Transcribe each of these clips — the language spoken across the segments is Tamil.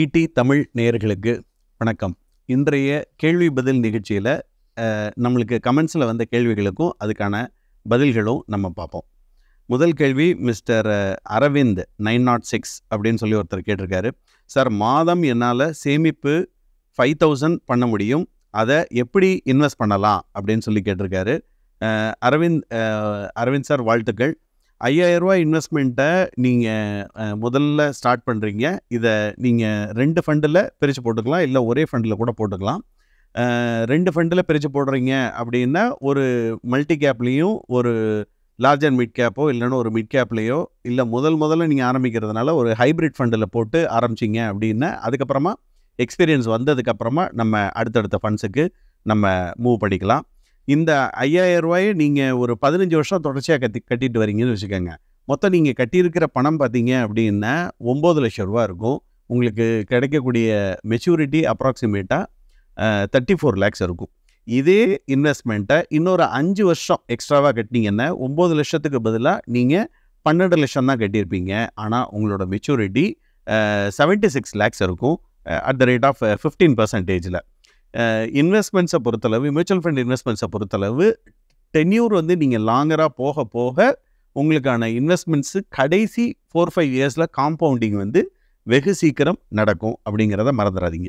ஈடி தமிழ் நேயர்களுக்கு வணக்கம் இன்றைய கேள்வி பதில் நிகழ்ச்சியில் நம்மளுக்கு கமெண்ட்ஸில் வந்த கேள்விகளுக்கும் அதுக்கான பதில்களும் நம்ம பார்ப்போம் முதல் கேள்வி mister Aravind nine naught six அப்படின்னு சொல்லி ஒருத்தர் கேட்டிருக்காரு சார் மாதம் என்னால் சேமிப்பு ஃபைவ் தௌசண்ட் பண்ண முடியும் அதை எப்படி இன்வெஸ்ட் பண்ணலாம் அப்படின்னு சொல்லி கேட்டிருக்காரு அரவிந்த் அரவிந்த் சார் வாழ்த்துக்கள் ரூபாய் இன்வெஸ்ட்மெண்ட்டை நீங்கள் முதல்ல ஸ்டார்ட் பண்ணுறீங்க இதை நீங்கள் ரெண்டு ஃபண்டில் பிரித்து போட்டுக்கலாம் இல்லை ஒரே ஃபண்டில் கூட போட்டுக்கலாம் ரெண்டு ஃபண்டில் பிரித்து போடுறீங்க அப்படின்னா ஒரு மல்டி கேப்லேயும் ஒரு லார்ஜ் அண்ட் மிட் கேப்போ இல்லைன்னா ஒரு மிட் கேப்லேயோ இல்லை முதல் முதல்ல நீங்கள் ஆரம்பிக்கிறதுனால ஒரு ஹைப்ரிட் ஃபண்டில் போட்டு ஆரம்பிச்சிங்க அப்படின்னா அதுக்கப்புறமா எக்ஸ்பீரியன்ஸ் வந்ததுக்கப்புறமா நம்ம அடுத்தடுத்த ஃபண்ட்ஸுக்கு நம்ம மூவ் பண்ணிக்கலாம் இந்த ஐயாயிரம் ரூபாயை நீங்கள் ஒரு பதினஞ்சு வருஷம் தொடர்ச்சியாக கட்டி கட்டிட்டு வரீங்கன்னு வச்சுக்கோங்க மொத்தம் நீங்கள் கட்டியிருக்கிற பணம் பார்த்தீங்க அப்படின்னா ஒம்பது லட்சம் ரூபா இருக்கும் உங்களுக்கு கிடைக்கக்கூடிய மெச்சூரிட்டி அப்ராக்சிமேட்டாக தேர்ட்டி ஃபோர் லேக்ஸ் இருக்கும் இதே இன்வெஸ்ட்மெண்ட்டை இன்னொரு அஞ்சு வருஷம் எக்ஸ்ட்ராவாக கட்டினீங்கன்னா ஒம்பது லட்சத்துக்கு பதிலாக நீங்கள் பன்னெண்டு லட்சம் தான் கட்டியிருப்பீங்க ஆனால் உங்களோட மெச்சூரிட்டி செவன்ட்டி சிக்ஸ் லேக்ஸ் இருக்கும் at the rate of fifteen பர்சன்டேஜில் இன்வெஸ்ட்மெண்ட்ஸை பொறுத்தளவு மியூச்சுவல் ஃபண்ட் இன்வெஸ்ட்மெண்ட்ஸை பொறுத்தளவு டென்யூர் வந்து நீங்கள் லாங்கராக போக போக உங்களுக்கான இன்வெஸ்ட்மெண்ட்ஸு கடைசி ஃபோர் ஃபைவ் இயர்ஸில் காம்பவுண்டிங் வந்து வெகு சீக்கிரம் நடக்கும் அப்படிங்கிறத மறந்துடாதீங்க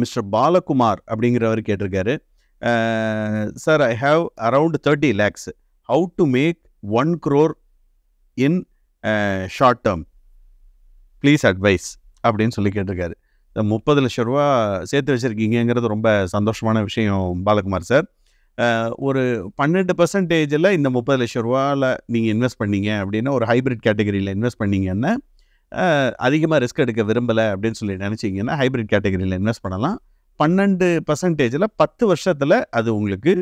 மிஸ்டர் பாலகுமார் அப்படிங்கிறவர் கேட்டிருக்காரு sir I have around thirty lakhs how to make one crore in short term please advise அப்படின்னு சொல்லி கேட்டிருக்காரு முப்பது லட்ச ரூபா சேர்த்து வச்சுருக்கீங்கிறது ரொம்ப சந்தோஷமான விஷயம் பாலகுமார் சார் ஒரு பன்னெண்டு பர்சன்டேஜில் இந்த முப்பது லட்ச ரூபாவில் நீங்கள் இன்வெஸ்ட் பண்ணீங்க அப்படின்னா ஒரு ஹைப்ரிட் கேட்டகரியில் இன்வெஸ்ட் பண்ணீங்கன்னா அதிகமாக ரிஸ்க் எடுக்க விரும்பலை அப்படின்னு சொல்லி நினச்சிங்கன்னா ஹைப்ரிட் கேட்டகரியில் இன்வெஸ்ட் பண்ணலாம் பன்னெண்டு பர்சன்டேஜில் பத்து வருஷத்தில் அது உங்களுக்கு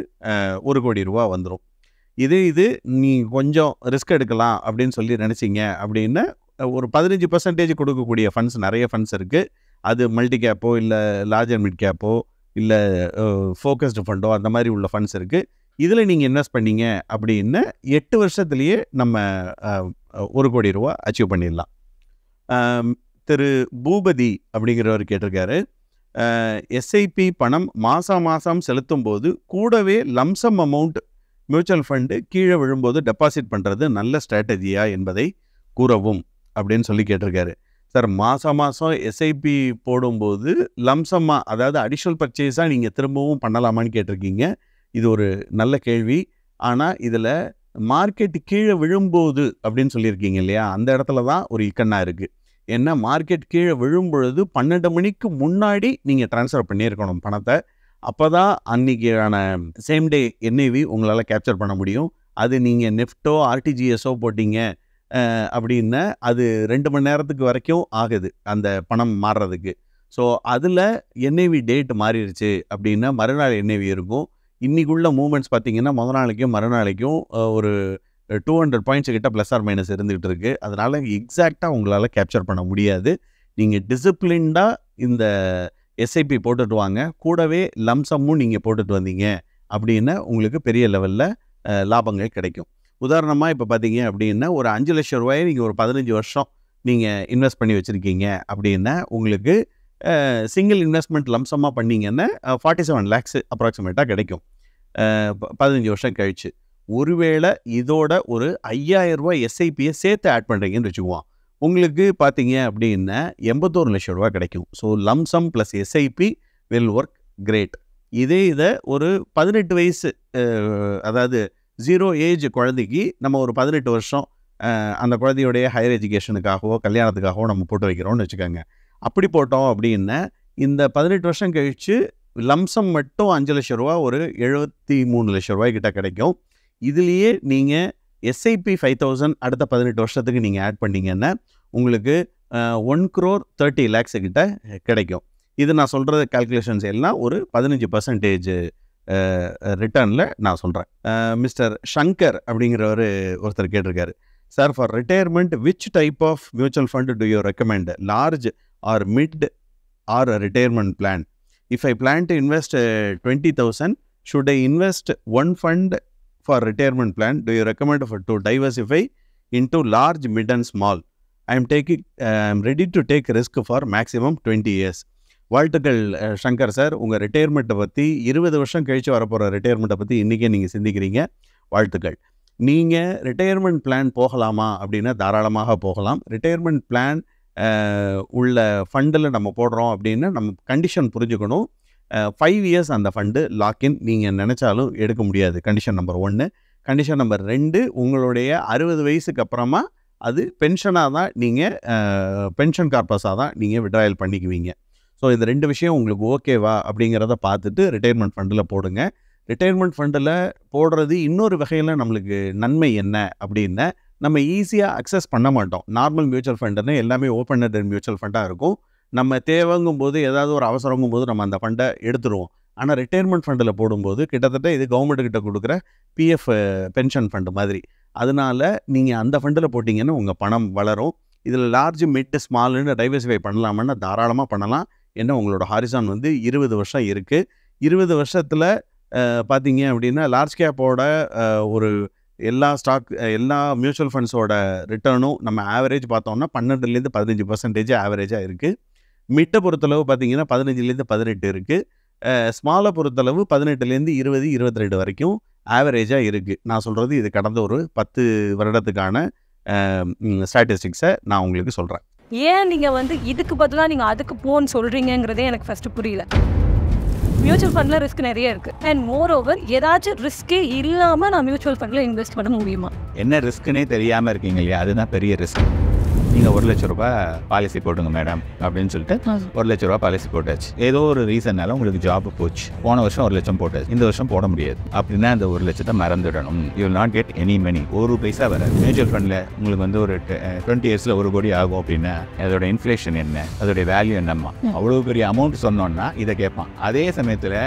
ஒரு கோடி ரூபா வந்துடும் இது இது நீ கொஞ்சம் ரிஸ்க் எடுக்கலாம் அப்படின்னு சொல்லி நினச்சிங்க அப்படின்னு ஒரு பதினஞ்சு பர்சன்டேஜ் கொடுக்கக்கூடிய ஃபண்ட்ஸ் நிறைய ஃபண்ட்ஸ் இருக்குது அது மல்டி கேப்போ இல்லை லார்ஜ் அண்ட் மிட் கேப்போ இல்லை ஃபோக்கஸ்டு ஃபண்டோ அந்த மாதிரி உள்ள ஃபண்ட்ஸ் இருக்குது இதில் நீங்கள் இன்வெஸ்ட் பண்ணீங்க அப்படின்னு எட்டு வருஷத்துலேயே நம்ம ஒரு கோடி ரூபா அச்சீவ் பண்ணிடலாம் திரு பூபதி அப்படிங்கிறவர் கேட்டிருக்காரு எஸ்ஐபி பணம் மாதம் மாதம் செலுத்தும் போது கூடவே லம்சம் அமௌண்ட் மியூச்சுவல் ஃபண்டு கீழே விழும்போது டெபாசிட் பண்ணுறது நல்ல ஸ்ட்ராட்டஜியா என்பதை கூறவும் அப்படின்னு சொல்லி கேட்டிருக்காரு சார் மாதம் மாதம் எஸ்ஐபி போடும்போது லம்சம்மா அதாவது அடிஷ்னல் பர்ச்சேஸாக நீங்கள் திரும்பவும் பண்ணலாமான்னு கேட்டிருக்கீங்க இது ஒரு நல்ல கேள்வி ஆனால் இதில் மார்க்கெட் கீழே விழும்போது அப்படின்னு சொல்லியிருக்கீங்க இல்லையா அந்த இடத்துல தான் ஒரு இக்கண்ணாக இருக்குது ஏன்னா மார்க்கெட் கீழே விழும்பொழுது பன்னெண்டு மணிக்கு முன்னாடி நீங்கள் ட்ரான்ஸ்ஃபர் பண்ணியிருக்கணும் பணத்தை அப்போ தான் அன்னைக்கான சேம் டே என்ஐவி உங்களால் கேப்சர் பண்ண முடியும் அது நீங்கள் நெஃப்டோ ஆர்டிஜிஎஸோ போட்டிங்க அப்படின்னா அது ரெண்டு மணி நேரத்துக்கு வரைக்கும் ஆகுது அந்த பணம் மாறுறதுக்கு ஸோ அதில் என்ஐவி டேட் மாறிடுச்சு அப்படின்னா மறுநாள் என்ஐவி இருக்கும் இன்றைக்குள்ள மூமெண்ட்ஸ் பார்த்திங்கன்னா முதல் நாளைக்கும் மறுநாளைக்கும் ஒரு டூ ஹண்ட்ரட் பாயிண்ட்ஸ் கிட்ட ப்ளஸ் ஆர் மைனஸ் இருந்துகிட்டு இருக்குது அதனால் எக்ஸாக்டாக உங்களால் கேப்சர் பண்ண முடியாது நீங்கள் டிசிப்ளின்டாக இந்த எஸ்ஐபி போட்டுட்டு வாங்க கூடவே லம்சமும் நீங்கள் போட்டுட்டு வந்தீங்க அப்படின்னு உங்களுக்கு பெரிய லெவலில் லாபங்கள் கிடைக்கும் உதாரணமாக இப்போ பார்த்தீங்க அப்படின்னா ஒரு அஞ்சு லட்சம் ரூபாயை நீங்கள் ஒரு பதினஞ்சு வருஷம் நீங்கள் இன்வெஸ்ட் பண்ணி வச்சுருக்கீங்க அப்படின்னா உங்களுக்கு சிங்கிள் இன்வெஸ்ட்மெண்ட் லம்சமாக பண்ணிங்கன்னா ஃபார்ட்டி செவன் லேக்ஸ் அப்ராக்சிமேட்டாக கிடைக்கும் பதினஞ்சு வருஷம் கழிச்சு ஒருவேளை இதோட ஒரு ஐயாயிரரூபா எஸ்ஐபியை சேர்த்து ஆட் பண்ணுறீங்கன்னு வச்சுக்குவோம் உங்களுக்கு பார்த்தீங்க அப்படின்னா எண்பத்தோரு லட்சம் ரூபா கிடைக்கும் so lump sum plus SIP will work great இதே இதை ஒரு பதினெட்டு வயசு அதாவது ஜீரோ ஏஜ் குழந்தைக்கு நம்ம ஒரு பதினெட்டு வருஷம் அந்த குழந்தையுடைய ஹையர் எஜுகேஷனுக்காகவோ கல்யாணத்துக்காகவோ நம்ம போட்டு வைக்கிறோம்னு வச்சுக்கோங்க அப்படி போட்டோம் அப்படின்னா இந்த பதினெட்டு வருஷம் கழித்து லம்சம் மட்டும் அஞ்சு லட்ச ரூபா ஒரு எழுபத்தி மூணு லட்ச ரூபாய் கிடைக்கும் இதுலேயே நீங்கள் எஸ்ஐபி ஃபைவ் தௌசண்ட் அடுத்த பதினெட்டு வருஷத்துக்கு நீங்கள் ஆட் பண்ணிங்கன்னா உங்களுக்கு ஒன் க்ரோர் தேர்ட்டி லேக்ஸு கிடைக்கும் இது நான் சொல்கிறது கால்குலேஷன்ஸ் எல்லாம் ஒரு பதினஞ்சு பர்சன்டேஜ் ரிட்டர்னில் நான் சொல்கிறேன் மிஸ்டர் ஷங்கர் அப்படிங்கிறவர் ஒருத்தர் கேட்டிருக்காரு sir for retirement which type of mutual fund do you recommend large or mid or retirement plan if I plan to invest twenty thousand should I invest one fund for retirement plan do you recommend for to diversify to large mid and small I am taking I am ready to take risk for maximum twenty years வாழ்த்துக்கள் சங்கர் சார் உங்கள் ரிட்டையர்மெண்ட்டை பற்றி இருபது வருஷம் கழித்து வரப்போகிற ரிட்டையர்மெண்ட்டை பற்றி இன்றைக்கே நீங்கள் சிந்திக்கிறீங்க வாழ்த்துக்கள் நீங்கள் ரிட்டையர்மெண்ட் பிளான் போகலாமா அப்படின்னா தாராளமாக போகலாம் ரிட்டையர்மெண்ட் பிளான் உள்ள ஃபண்டில் நம்ம போடுறோம் அப்படின்னா நம்ம கண்டிஷன் புரிஞ்சுக்கணும் ஃபைவ் இயர்ஸ் அந்த ஃபண்டு லாக்இன் நீங்கள் நினச்சாலும் எடுக்க முடியாது கண்டிஷன் நம்பர் ஒன்று கண்டிஷன் நம்பர் ரெண்டு உங்களுடைய அறுபது வயசுக்கு அப்புறமா அது பென்ஷனாக தான் நீங்கள் பென்ஷன் கார்பஸாக தான் நீங்கள் விட்ராயல் பண்ணிக்குவீங்க ஸோ இந்த ரெண்டு விஷயம் உங்களுக்கு ஓகேவா அப்படிங்கிறத பார்த்துட்டு ரிட்டையர்மெண்ட் ஃபண்டில் போடுங்க ரிட்டையர்மெண்ட் ஃபண்டில் போடுறது இன்னொரு வகையில் நம்மளுக்கு நன்மை என்ன அப்படின்னு நம்ம ஈஸியாக அக்சஸ் பண்ண மாட்டோம் நார்மல் மியூச்சுவல் ஃபண்டுன்னு எல்லாமே ஓப்பன் மியூச்சுவல் ஃபண்டாக இருக்கும் நம்ம தேவைங்கும் போது ஏதாவது ஒரு அவசரங்கும் போது நம்ம அந்த ஃபண்டை எடுத்துருவோம் ஆனால் ரிட்டையர்மெண்ட் ஃபண்டில் போடும்போது கிட்டத்தட்ட இது கிட்ட கொடுக்குற பிஎஃப் பென்ஷன் ஃபண்டு மாதிரி அதனால் நீங்கள் அந்த ஃபண்டில் போட்டிங்கன்னா உங்கள் பணம் வளரும் இதில் லார்ஜ் மிட் ஸ்மால்னு டைவர்சிஃபை பண்ணலாமன்னா தாராளமாக பண்ணலாம் என்ன உங்களோட ஹாரிசான் வந்து இருபது வருஷம் இருக்குது இருபது வருஷத்தில் பார்த்தீங்க அப்படின்னா லார்ஜ் கேப்போட ஒரு எல்லா ஸ்டாக் எல்லா மியூச்சுவல் ஃபண்ட்ஸோட ரிட்டர்னும் நம்ம ஆவரேஜ் பார்த்தோம்னா பன்னெண்டுலேருந்து பதினஞ்சு பர்சன்டேஜ் ஆவரேஜாக இருக்குது மிட்டை பொறுத்தளவு பார்த்தீங்கன்னா பதினஞ்சுலேருந்து பதினெட்டு இருக்குது ஸ்மாலை பொறுத்தளவு பதினெட்டுலேருந்து இருபது இருபத்தி ரெண்டு வரைக்கும் ஆவரேஜாக இருக்குது நான் சொல்கிறது இது கடந்த ஒரு பத்து வருடத்துக்கான ஸ்டாட்டிஸ்டிக்ஸை நான் உங்களுக்கு சொல்கிறேன் ஏன் நீங்கள் வந்து இதுக்கு பதிலாக நீங்கள் அதுக்கு போன்னு சொல்கிறீங்கிறதே எனக்கு ஃபஸ்ட்டு புரியல மியூச்சுவல் ஃபண்டில் ரிஸ்க் நிறைய இருக்குது அண்ட் மோர் ஓவர் ஏதாச்சும் ரிஸ்க்கே இல்லாமல் நான் மியூச்சுவல் ஃபண்டில் இன்வெஸ்ட் பண்ண முடியுமா என்ன ரிஸ்க்குன்னே தெரியாமல் இருக்கீங்க இல்லையா அதுதான் பெரிய ரிஸ்க் நீங்கள் ஒரு லட்ச ரூபாய் பாலிசி போட்டுங்க மேடம் அப்படின்னு சொல்லிட்டு ஒரு லட்ச ரூபாய் பாலிசி போட்டாச்சு ஏதோ ஒரு ரீசன்னால உங்களுக்கு ஜாப் போச்சு போன வருஷம் ஒரு லட்சம் போட்டாச்சு இந்த வருஷம் போட முடியாது அப்படின்னா அந்த ஒரு லட்சத்தை மறந்துடணும் you not get any money ஒரு பைசா வராது மியூச்சுவல் ஃபண்டில் உங்களுக்கு வந்து ஒரு டுவெண்ட்டி இயர்ஸில் ஒரு கோடி ஆகும் அப்படின்னா அதோட இன்ஃப்ளேஷன் என்ன அதோடைய வேல்யூ என்னம்மா அவ்வளோ பெரிய அமௌண்ட் சொன்னோன்னா இதை கேட்பான் அதே சமயத்தில்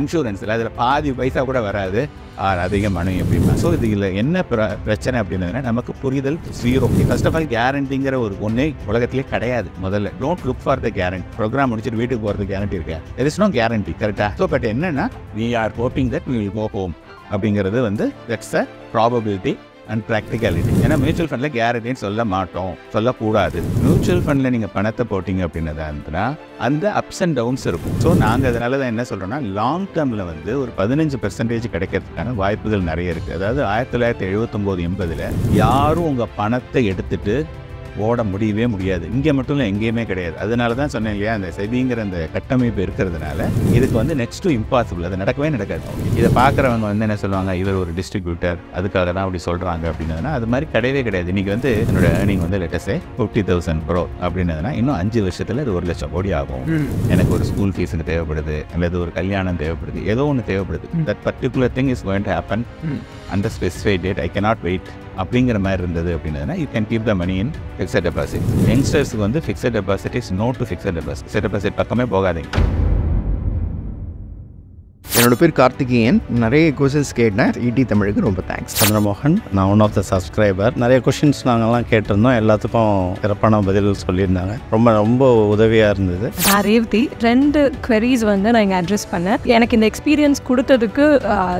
இன்சூரன்ஸில் அதில் பாதி பைசா கூட வராது ஆர் அதிக மனு எப்படிமா ஸோ இது இதில் என்ன பிரச்சனை அப்படின்னா நமக்கு புரிதல் ஜீரோ ஃபர்ஸ்ட் ஆஃப் ஆல் கேரண்டிங்கிற ஒரு ஒன்றே உலகத்திலே கிடையாது முதல்ல don't look for the guarantee program முடிச்சுட்டு வீட்டுக்கு போகிறது கேரண்டி இருக்கா இஸ் நோ கேரண்டி கரெக்டாக ஸோ பட் என்னன்னா we are hoping that we will go home அப்படிங்கிறது வந்து that's a probability and practicality ஏன்னா மியூச்சுவல் ஃபண்டில் கேரண்டின்னு சொல்ல மாட்டோம் சொல்லக்கூடாது மியூச்சுவல் ஃபண்டில் நீங்கள் பணத்தை போட்டிங்க அப்படின்னதா அந்த அப்ஸ் அண்ட் டவுன்ஸ் இருக்கும் ஸோ நாங்கள் அதனால தான் என்ன சொல்கிறோம்னா லாங் டேர்மில் வந்து ஒரு பதினஞ்சு பெர்சன்டேஜ் கிடைக்கிறதுக்கான வாய்ப்புகள் நிறைய இருக்குது அதாவது ஆயிரத்தி தொள்ளாயிரத்தி எழுபத்தொம்போது எண்பதில் யாரும் உங்கள் பணத்தை எடுத்துகிட்டு ஓட முடியவே முடியாது இங்கே மட்டும் இல்லை எங்கேயுமே கிடையாது அதனால தான் சொன்னேன் இல்லையா அந்த செவிங்கிற அந்த கட்டமைப்பு இருக்கிறதுனால இதுக்கு வந்து நெக்ஸ்ட் டு இம்பாசிபிள் அது நடக்கவே நடக்காது இதை பார்க்குறவங்க வந்து என்ன சொல்லுவாங்க இவர் ஒரு டிஸ்ட்ரிபியூட்டர் அதுக்காக தான் அப்படி சொல்கிறாங்க அப்படின்னா அது மாதிரி கிடையவே கிடையாது இன்றைக்கி வந்து என்னோட ஏர்னிங் வந்து லெட்டஸே ஃபிஃப்டி தௌசண்ட் ப்ரோ அப்படின்னதுனா இன்னும் அஞ்சு வருஷத்தில் அது ஒரு லட்சம் கோடி ஆகும் எனக்கு ஒரு ஸ்கூல் ஃபீஸுக்கு தேவைப்படுது அல்லது ஒரு கல்யாணம் தேவைப்படுது ஏதோ ஒன்று தேவைப்படுது that particular thing is going to happen under specified date I cannot wait அப்படிங்கிற மாதிரி இருந்தது அப்படின்னா you can keep the money in fixed deposit யங்ஸ்டர்ஸ்க்கு வந்து fixed deposit is no to fixed deposit fixed deposit பக்கமே போகாதீங்க என்னோட பேர் கார்த்திகேயன் நிறைய கொஸ்டின்ஸ் கேட்டேன் இடி e தமிழுக்கு ரொம்ப தேங்க்ஸ் சந்திரமோகன் நான் ஒன் ஆஃப் த சப்ஸ்கிரைபர் நிறைய கொஷின்ஸ் நாங்கள்லாம் கேட்டிருந்தோம் எல்லாத்துக்கும் சிறப்பான பதில் சொல்லியிருந்தாங்க ரொம்ப ரொம்ப உதவியாக இருந்தது நான் ரேவதி ரெண்டு குவரிஸ் வந்து நான் இங்கே அட்ரஸ் பண்ணேன் எனக்கு இந்த எக்ஸ்பீரியன்ஸ் கொடுத்ததுக்கு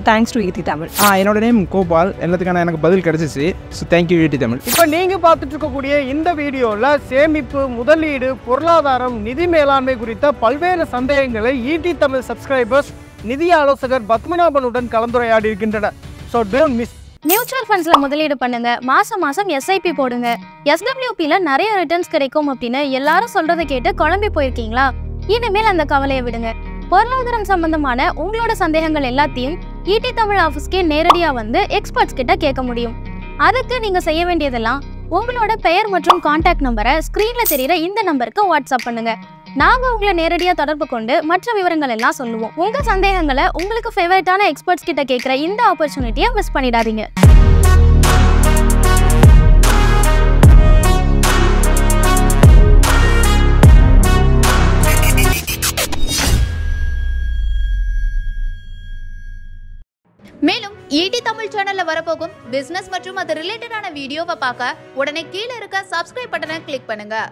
தேங்க்ஸ் டு இடி தமிழ் என்னோட நேம் கோபால் எல்லாத்துக்கான எனக்கு பதில் கிடைச்சிச்சு ஸோ தேங்க்யூ ஈடி தமிழ் இப்போ நீங்கள் பார்த்துட்டு இருக்கக்கூடிய இந்த வீடியோவில் சேமிப்பு முதலீடு பொருளாதாரம் நிதி மேலாண்மை குறித்த பல்வேறு சந்தேகங்களை ஈடி e தமிழ் சப்ஸ்கிரைபர்ஸ் நிதி ஆலோசகர் பத்மநாபனுடன் கலந்துரையாடி இருக்கின்றனர் ஸோ மிஸ் மியூச்சுவல் ஃபண்ட்ஸில் முதலீடு பண்ணுங்க மாசம் மாசம் எஸ்ஐபி போடுங்க எஸ்டபிள்யூபியில் நிறைய ரிட்டர்ன்ஸ் கிடைக்கும் அப்படின்னு எல்லாரும் சொல்றதை கேட்டு குழம்பி போயிருக்கீங்களா இனிமேல் அந்த கவலையை விடுங்க பொருளாதாரம் சம்பந்தமான உங்களோட சந்தேகங்கள் எல்லாத்தையும் ஈடி e தமிழ் ஆஃபீஸ்க்கே நேரடியாக வந்து எக்ஸ்பர்ட்ஸ் கிட்ட கேட்க முடியும் அதுக்கு நீங்கள் செய்ய வேண்டியதெல்லாம் உங்களோட பெயர் மற்றும் கான்டாக்ட் நம்பரை ஸ்க்ரீனில் தெரியிற இந்த நம்பருக்கு வாட்ஸ்அப் பண்ணுங்கள் நாங்கள் உங்களை நேரடியாக தொடர்பு கொண்டு மற்ற விவரங்கள் எல்லாம் சொல்லுவோம் உங்கள் சந்தேகங்களை உங்களுக்கு ஃபேவரட்டான எக்ஸ்பர்ட்ஸ் கிட்ட கேட்குற இந்த ஆப்பர்ச்சுனிட்டியை மிஸ் பண்ணிடாதீங்க மேலும் ஈடி e தமிழ் சேனல்ல வரப்போகும் பிசினஸ் மற்றும் அது ரிலேட்டடான வீடியோவை பார்க்க உடனே கீழே இருக்க சப்ஸ்கிரைப் பட்டனை கிளிக் பண்ணுங்க